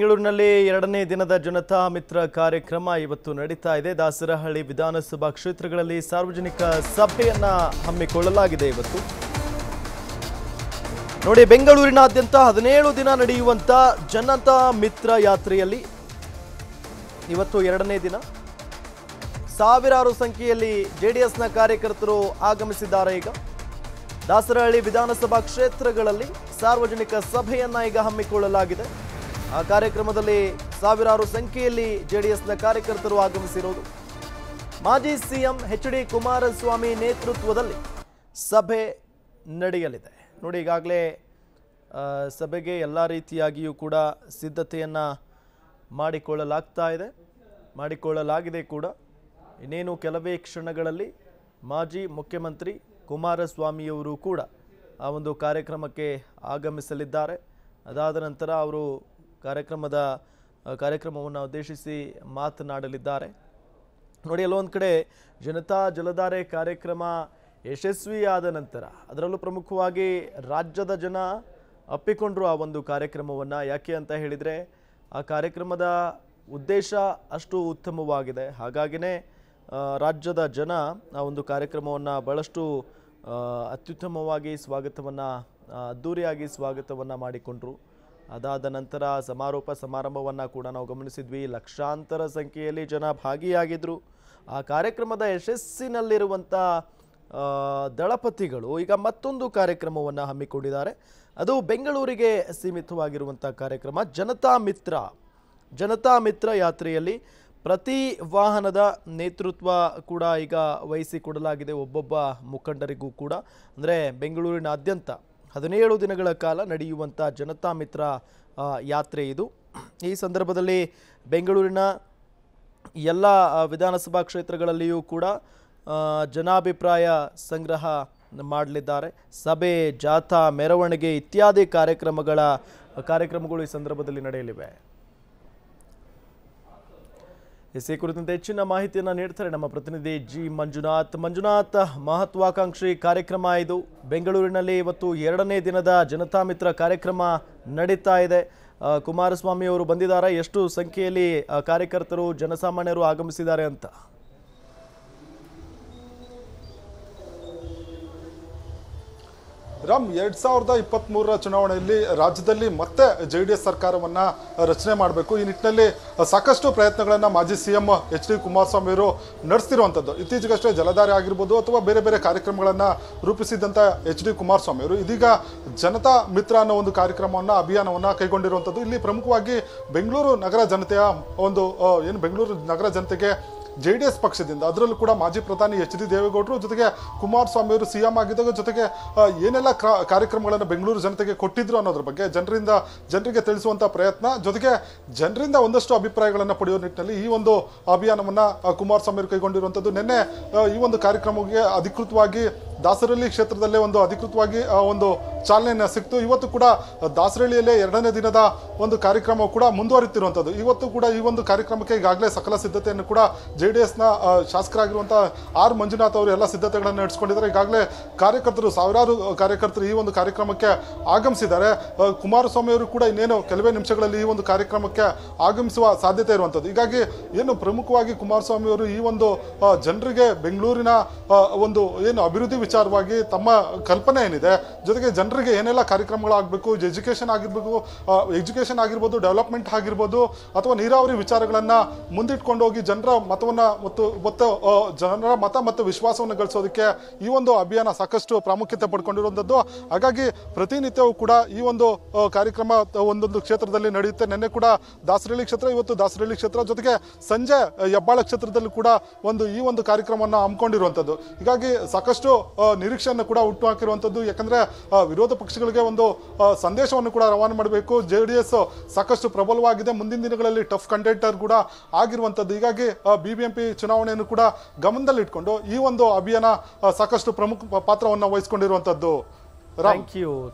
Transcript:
ಬೆಂಗಳೂರಿನಲ್ಲಿ ಎರಡನೇ ದಿನದ ಜನತಾ ಮಿತ್ರ ಕಾರ್ಯಕ್ರಮ ಇವತ್ತು ನಡೀತಾ ಇದೆ ದಾಸರಹಳ್ಳಿ ವಿಧಾನಸಭಾ ಕ್ಷೇತ್ರಗಳಲ್ಲಿ ಸಾರ್ವಜನಿಕ ಸಭೆಯನ್ನ ಹಮ್ಮಿಕೊಳ್ಳಲಾಗಿದೆ ಇವತ್ತು ನೋಡಿ ಬೆಂಗಳೂರಿನಾದ್ಯಂತ ಹದಿನೇಳು ದಿನ ನಡೆಯುವಂತಹ ಜನತಾ ಮಿತ್ರ ಯಾತ್ರೆಯಲ್ಲಿ ಇವತ್ತು ಎರಡನೇ ದಿನ ಸಾವಿರಾರು ಸಂಖ್ಯೆಯಲ್ಲಿ ಜೆಡಿಎಸ್ನ ಕಾರ್ಯಕರ್ತರು ಆಗಮಿಸಿದ್ದಾರೆ ಈಗ ದಾಸರಹಳ್ಳಿ ವಿಧಾನಸಭಾ ಕ್ಷೇತ್ರಗಳಲ್ಲಿ ಸಾರ್ವಜನಿಕ ಸಭೆಯನ್ನ ಈಗ ಹಮ್ಮಿಕೊಳ್ಳಲಾಗಿದೆ ಆ ಕಾರ್ಯಕ್ರಮದಲ್ಲಿ ಸಾವಿರಾರು ಸಂಖ್ಯೆಯಲ್ಲಿ ಜೆಡಿಎಸ್ನ ಕಾರ್ಯಕರ್ತರು ಆಗಮಿಸಿರುವುದು ಮಾಜಿ ಸಿಎಂ ಎಚ್ ಡಿ ಕುಮಾರಸ್ವಾಮಿ ನೇತೃತ್ವದಲ್ಲಿ ಸಭೆ ನಡೆಯಲಿದೆ ನೋಡಿ ಈಗಾಗಲೇ ಸಭೆಗೆ ಎಲ್ಲ ರೀತಿಯಾಗಿಯೂ ಕೂಡ ಸಿದ್ಧತೆಯನ್ನು ಮಾಡಿಕೊಳ್ಳಲಾಗ್ತಾ ಇದೆ ಮಾಡಿಕೊಳ್ಳಲಾಗಿದೆ ಕೂಡ ಇನ್ನೇನು ಕೆಲವೇ ಕ್ಷಣಗಳಲ್ಲಿ ಮಾಜಿ ಮುಖ್ಯಮಂತ್ರಿ ಕುಮಾರಸ್ವಾಮಿಯವರು ಕೂಡ ಆ ಒಂದು ಕಾರ್ಯಕ್ರಮಕ್ಕೆ ಆಗಮಿಸಲಿದ್ದಾರೆ ಅದಾದ ನಂತರ ಅವರು ಕಾರ್ಯಕ್ರಮದ ಕಾರ್ಯಕ್ರಮವನ್ನು ಉದ್ದೇಶಿಸಿ ಮಾತನಾಡಲಿದ್ದಾರೆ ನೋಡಿ ಎಲ್ಲೊಂದು ಕಡೆ ಜನತಾ ಜಲಧಾರೆ ಕಾರ್ಯಕ್ರಮ ಯಶಸ್ವಿಯಾದ ನಂತರ ಅದರಲ್ಲೂ ಪ್ರಮುಖವಾಗಿ ರಾಜ್ಯದ ಜನ ಅಪ್ಪಿಕೊಂಡರು ಆ ಒಂದು ಕಾರ್ಯಕ್ರಮವನ್ನು ಯಾಕೆ ಅಂತ ಹೇಳಿದರೆ ಆ ಕಾರ್ಯಕ್ರಮದ ಉದ್ದೇಶ ಅಷ್ಟು ಉತ್ತಮವಾಗಿದೆ ಹಾಗಾಗಿನೇ ರಾಜ್ಯದ ಜನ ಆ ಒಂದು ಕಾರ್ಯಕ್ರಮವನ್ನು ಭಾಳಷ್ಟು ಅತ್ಯುತ್ತಮವಾಗಿ ಸ್ವಾಗತವನ್ನು ಅದ್ಧೂರಿಯಾಗಿ ಸ್ವಾಗತವನ್ನು ಮಾಡಿಕೊಂಡರು ಅದಾದ ನಂತರ ಸಮಾರೋಪ ಸಮಾರಂಭವನ್ನು ಕೂಡ ನಾವು ಗಮನಿಸಿದ್ವಿ ಲಕ್ಷಾಂತರ ಸಂಖ್ಯೆಯಲ್ಲಿ ಜನ ಭಾಗಿಯಾಗಿದ್ದರು ಆ ಕಾರ್ಯಕ್ರಮದ ಯಶಸ್ಸಿನಲ್ಲಿರುವಂಥ ದಳಪತಿಗಳು ಈಗ ಮತ್ತೊಂದು ಕಾರ್ಯಕ್ರಮವನ್ನು ಹಮ್ಮಿಕೊಂಡಿದ್ದಾರೆ ಅದು ಬೆಂಗಳೂರಿಗೆ ಸೀಮಿತವಾಗಿರುವಂಥ ಕಾರ್ಯಕ್ರಮ ಜನತಾ ಮಿತ್ರ ಜನತಾ ಮಿತ್ರ ಯಾತ್ರೆಯಲ್ಲಿ ಪ್ರತಿ ವಾಹನದ ನೇತೃತ್ವ ಕೂಡ ಈಗ ವಹಿಸಿಕೊಡಲಾಗಿದೆ ಒಬ್ಬೊಬ್ಬ ಮುಖಂಡರಿಗೂ ಕೂಡ ಅಂದರೆ ಬೆಂಗಳೂರಿನಾದ್ಯಂತ ಹದಿನೇಳು ದಿನಗಳ ಕಾಲ ನಡೆಯುವಂಥ ಜನತಾ ಮಿತ್ರ ಯಾತ್ರೆ ಇದು ಈ ಸಂದರ್ಭದಲ್ಲಿ ಬೆಂಗಳೂರಿನ ಎಲ್ಲ ವಿಧಾನಸಭಾ ಕ್ಷೇತ್ರಗಳಲ್ಲಿಯೂ ಕೂಡ ಜನಾಭಿಪ್ರಾಯ ಸಂಗ್ರಹ ಮಾಡಲಿದ್ದಾರೆ ಸಭೆ ಜಾಥಾ ಮೆರವಣಿಗೆ ಇತ್ಯಾದಿ ಕಾರ್ಯಕ್ರಮಗಳ ಕಾರ್ಯಕ್ರಮಗಳು ಈ ಸಂದರ್ಭದಲ್ಲಿ ನಡೆಯಲಿವೆ ಎಸ್ಸಿ ಕುರಿತಂತೆ ಹೆಚ್ಚಿನ ಮಾಹಿತಿಯನ್ನು ನೀಡ್ತಾರೆ ನಮ್ಮ ಪ್ರತಿನಿಧಿ ಜಿ ಮಂಜುನಾಥ್ ಮಂಜುನಾಥ್ ಮಹತ್ವಾಕಾಂಕ್ಷಿ ಕಾರ್ಯಕ್ರಮ ಇದು ಬೆಂಗಳೂರಿನಲ್ಲಿ ಇವತ್ತು ಎರಡನೇ ದಿನದ ಜನತಾ ಮಿತ್ರ ಕಾರ್ಯಕ್ರಮ ನಡೀತಾ ಇದೆ ಕುಮಾರಸ್ವಾಮಿ ಅವರು ಬಂದಿದ್ದಾರೆ ಎಷ್ಟು ಸಂಖ್ಯೆಯಲ್ಲಿ ಕಾರ್ಯಕರ್ತರು ಜನಸಾಮಾನ್ಯರು ಆಗಮಿಸಿದ್ದಾರೆ ಅಂತ ರಾಮ್ ಎರಡು ಸಾವಿರದ ಮೂರರ ಚುನಾವಣೆಯಲ್ಲಿ ರಾಜ್ಯದಲ್ಲಿ ಮತ್ತೆ ಜೆ ಡಿ ಎಸ್ ಸರ್ಕಾರವನ್ನು ರಚನೆ ಮಾಡಬೇಕು ಈ ನಿಟ್ಟಿನಲ್ಲಿ ಸಾಕಷ್ಟು ಪ್ರಯತ್ನಗಳನ್ನು ಮಾಜಿ ಸಿ ಎಂ ಎಚ್ ಡಿ ಅವರು ನಡೆಸ್ತಿರುವಂಥದ್ದು ಇತ್ತೀಚೆಗಷ್ಟೇ ಜಲಧಾರೆ ಆಗಿರ್ಬೋದು ಅಥವಾ ಬೇರೆ ಬೇರೆ ಕಾರ್ಯಕ್ರಮಗಳನ್ನು ರೂಪಿಸಿದಂಥ ಎಚ್ ಡಿ ಅವರು ಇದೀಗ ಜನತಾ ಮಿತ್ರ ಅನ್ನೋ ಒಂದು ಕಾರ್ಯಕ್ರಮವನ್ನು ಅಭಿಯಾನವನ್ನು ಕೈಗೊಂಡಿರುವಂಥದ್ದು ಇಲ್ಲಿ ಪ್ರಮುಖವಾಗಿ ಬೆಂಗಳೂರು ನಗರ ಜನತೆಯ ಒಂದು ಏನು ಬೆಂಗಳೂರು ನಗರ ಜನತೆಗೆ ಜೆ ಡಿ ಎಸ್ ಪಕ್ಷದಿಂದ ಅದರಲ್ಲೂ ಕೂಡ ಮಾಜಿ ಪ್ರಧಾನಿ ಎಚ್ ಡಿ ದೇವೇಗೌಡರು ಜೊತೆಗೆ ಕುಮಾರಸ್ವಾಮಿ ಅವರು ಸಿ ಎಂ ಆಗಿದ್ದಾಗ ಜೊತೆಗೆ ಏನೆಲ್ಲ ಕಾರ್ಯಕ್ರಮಗಳನ್ನು ಬೆಂಗಳೂರು ಜನತೆಗೆ ಕೊಟ್ಟಿದ್ರು ಅನ್ನೋದ್ರ ಬಗ್ಗೆ ಜನರಿಂದ ಜನರಿಗೆ ತಿಳಿಸುವಂಥ ಪ್ರಯತ್ನ ಜೊತೆಗೆ ಜನರಿಂದ ಒಂದಷ್ಟು ಅಭಿಪ್ರಾಯಗಳನ್ನು ಪಡೆಯುವ ನಿಟ್ಟಿನಲ್ಲಿ ಈ ಒಂದು ಅಭಿಯಾನವನ್ನು ಕುಮಾರಸ್ವಾಮಿ ಅವರು ಕೈಗೊಂಡಿರುವಂಥದ್ದು ನಿನ್ನೆ ಈ ಒಂದು ಕಾರ್ಯಕ್ರಮಕ್ಕೆ ಅಧಿಕೃತವಾಗಿ ದಾಸರಳ್ಳಿ ಕ್ಷೇತ್ರದಲ್ಲೇ ಒಂದು ಅಧಿಕೃತವಾಗಿ ಒಂದು ಚಾಲನೆಯನ್ನು ಸಿಕ್ತು ಇವತ್ತು ಕೂಡ ದಾಸರಳ್ಳಿಯಲ್ಲೇ ಎರಡನೇ ದಿನದ ಒಂದು ಕಾರ್ಯಕ್ರಮ ಕೂಡ ಮುಂದುವರಿತಿರುವಂಥದ್ದು ಇವತ್ತು ಕೂಡ ಈ ಒಂದು ಕಾರ್ಯಕ್ರಮಕ್ಕೆ ಈಗಾಗಲೇ ಸಕಲ ಸಿದ್ಧತೆಯನ್ನು ಕೂಡ ಜೆ ಡಿ ಎಸ್ನ ಶಾಸಕರಾಗಿರುವಂಥ ಆರ್ ಮಂಜುನಾಥ್ ಅವರು ಎಲ್ಲ ಸಿದ್ಧತೆಗಳನ್ನು ನಡೆಸ್ಕೊಂಡಿದ್ದಾರೆ ಈಗಾಗಲೇ ಕಾರ್ಯಕರ್ತರು ಸಾವಿರಾರು ಕಾರ್ಯಕರ್ತರು ಈ ಒಂದು ಕಾರ್ಯಕ್ರಮಕ್ಕೆ ಆಗಮಿಸಿದ್ದಾರೆ ಕುಮಾರಸ್ವಾಮಿ ಅವರು ಕೂಡ ಇನ್ನೇನು ಕೆಲವೇ ನಿಮಿಷಗಳಲ್ಲಿ ಈ ಒಂದು ಕಾರ್ಯಕ್ರಮಕ್ಕೆ ಆಗಮಿಸುವ ಸಾಧ್ಯತೆ ಇರುವಂಥದ್ದು ಹೀಗಾಗಿ ಏನು ಪ್ರಮುಖವಾಗಿ ಕುಮಾರಸ್ವಾಮಿ ಅವರು ಈ ಒಂದು ಜನರಿಗೆ ಬೆಂಗಳೂರಿನ ಒಂದು ಏನು ಅಭಿವೃದ್ಧಿ ವಿಚಾರವಾಗಿ ತಮ್ಮ ಕಲ್ಪನೆ ಏನಿದೆ ಜೊತೆಗೆ ಜನರಿಗೆ ಏನೆಲ್ಲ ಕಾರ್ಯಕ್ರಮಗಳಾಗಬೇಕು ಎಜುಕೇಷನ್ ಆಗಿರಬೇಕು ಎಜುಕೇಷನ್ ಆಗಿರ್ಬೋದು ಡೆವಲಪ್ಮೆಂಟ್ ಆಗಿರ್ಬೋದು ಅಥವಾ ನೀರಾವರಿ ವಿಚಾರಗಳನ್ನು ಮುಂದಿಟ್ಕೊಂಡು ಹೋಗಿ ಜನರ ಮತವನ್ನು ಮತ್ತು ಮತ್ತು ಜನರ ಮತ ಮತ್ತು ವಿಶ್ವಾಸವನ್ನು ಗಳಿಸೋದಕ್ಕೆ ಈ ಒಂದು ಅಭಿಯಾನ ಸಾಕಷ್ಟು ಪ್ರಾಮುಖ್ಯತೆ ಪಡ್ಕೊಂಡಿರುವಂಥದ್ದು ಹಾಗಾಗಿ ಪ್ರತಿನಿತ್ಯವೂ ಕೂಡ ಈ ಒಂದು ಕಾರ್ಯಕ್ರಮ ಒಂದೊಂದು ಕ್ಷೇತ್ರದಲ್ಲಿ ನಡೆಯುತ್ತೆ ನಿನ್ನೆ ಕೂಡ ದಾಸರಳ್ಳಿ ಕ್ಷೇತ್ರ ಇವತ್ತು ದಾಸರಳ್ಳಿ ಕ್ಷೇತ್ರ ಜೊತೆಗೆ ಸಂಜೆ ಹೆಬ್ಬಾಳ ಕ್ಷೇತ್ರದಲ್ಲೂ ಕೂಡ ಒಂದು ಈ ಒಂದು ಕಾರ್ಯಕ್ರಮವನ್ನು ಹಮ್ಮಿಕೊಂಡಿರುವಂಥದ್ದು ಹೀಗಾಗಿ ಸಾಕಷ್ಟು ನಿರೀಕ್ಷೆಯನ್ನು ಕೂಡ ಹುಟ್ಟು ಹಾಕಿರುವಂಥದ್ದು ಯಾಕಂದರೆ ವಿರೋಧ ಪಕ್ಷಗಳಿಗೆ ಒಂದು ಸಂದೇಶವನ್ನು ಕೂಡ ರವಾನೆ ಮಾಡಬೇಕು ಜೆ ಡಿ ಎಸ್ ಸಾಕಷ್ಟು ಪ್ರಬಲವಾಗಿದೆ ಮುಂದಿನ ದಿನಗಳಲ್ಲಿ ಟಫ್ ಕಂಡೆಂಟರ್ ಕೂಡ ಆಗಿರುವಂಥದ್ದು ಹೀಗಾಗಿ ಬಿ ಬಿ ಎಂ ಪಿ ಚುನಾವಣೆಯನ್ನು ಕೂಡ ಗಮನದಲ್ಲಿಟ್ಕೊಂಡು ಈ ಒಂದು ಅಭಿಯಾನ ಸಾಕಷ್ಟು ಪ್ರಮುಖ ಪಾತ್ರವನ್ನು ವಹಿಸಿಕೊಂಡಿರುವಂಥದ್ದು ಥ್ಯಾಂಕ್ ಯು